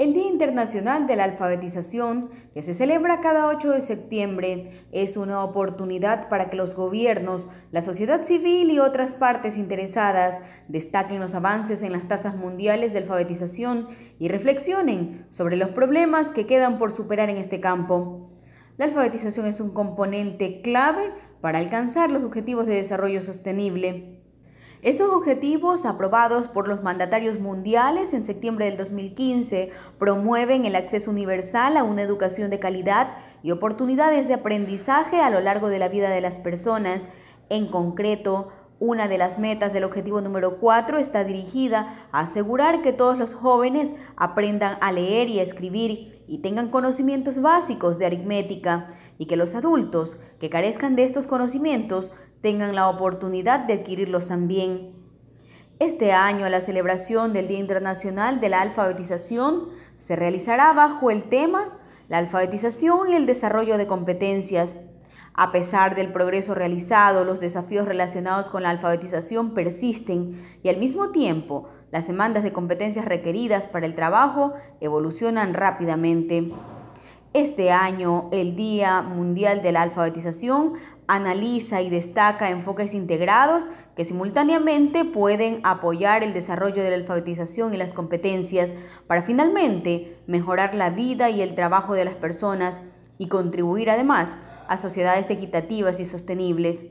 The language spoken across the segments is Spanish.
El Día Internacional de la Alfabetización, que se celebra cada 8 de septiembre, es una oportunidad para que los gobiernos, la sociedad civil y otras partes interesadas destaquen los avances en las tasas mundiales de alfabetización y reflexionen sobre los problemas que quedan por superar en este campo. La alfabetización es un componente clave para alcanzar los objetivos de desarrollo sostenible. Estos objetivos, aprobados por los mandatarios mundiales en septiembre del 2015, promueven el acceso universal a una educación de calidad y oportunidades de aprendizaje a lo largo de la vida de las personas. En concreto, una de las metas del objetivo número 4 está dirigida a asegurar que todos los jóvenes aprendan a leer y a escribir y tengan conocimientos básicos de aritmética y que los adultos que carezcan de estos conocimientos tengan la oportunidad de adquirirlos también. Este año la celebración del Día Internacional de la Alfabetización se realizará bajo el tema la alfabetización y el desarrollo de competencias. A pesar del progreso realizado, los desafíos relacionados con la alfabetización persisten y al mismo tiempo las demandas de competencias requeridas para el trabajo evolucionan rápidamente. Este año, el Día Mundial de la Alfabetización analiza y destaca enfoques integrados que simultáneamente pueden apoyar el desarrollo de la alfabetización y las competencias para finalmente mejorar la vida y el trabajo de las personas y contribuir además a sociedades equitativas y sostenibles.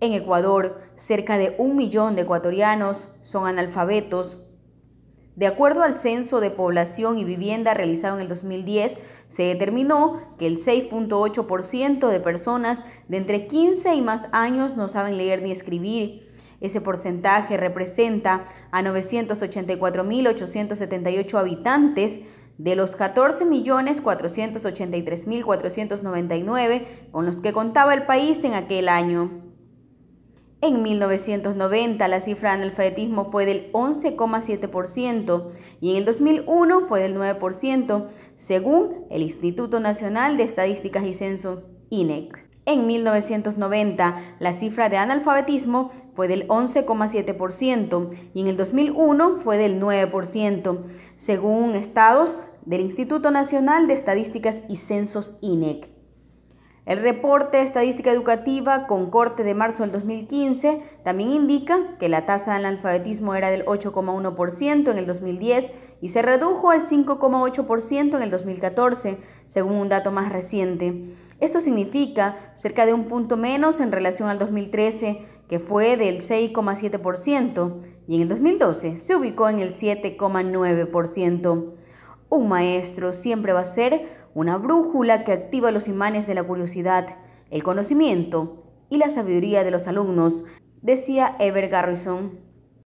En Ecuador, cerca de un millón de ecuatorianos son analfabetos, de acuerdo al censo de población y vivienda realizado en el 2010, se determinó que el 6.8% de personas de entre 15 y más años no saben leer ni escribir. Ese porcentaje representa a 984.878 habitantes de los 14.483.499 con los que contaba el país en aquel año. En 1990 la cifra de analfabetismo fue del 11,7% y en el 2001 fue del 9%, según el Instituto Nacional de Estadísticas y Censo, INEC. En 1990 la cifra de analfabetismo fue del 11,7% y en el 2001 fue del 9%, según estados del Instituto Nacional de Estadísticas y Censos INEC. El reporte de estadística educativa con corte de marzo del 2015 también indica que la tasa de analfabetismo era del 8,1% en el 2010 y se redujo al 5,8% en el 2014, según un dato más reciente. Esto significa cerca de un punto menos en relación al 2013, que fue del 6,7%, y en el 2012 se ubicó en el 7,9%. Un maestro siempre va a ser una brújula que activa los imanes de la curiosidad, el conocimiento y la sabiduría de los alumnos, decía Ever Garrison.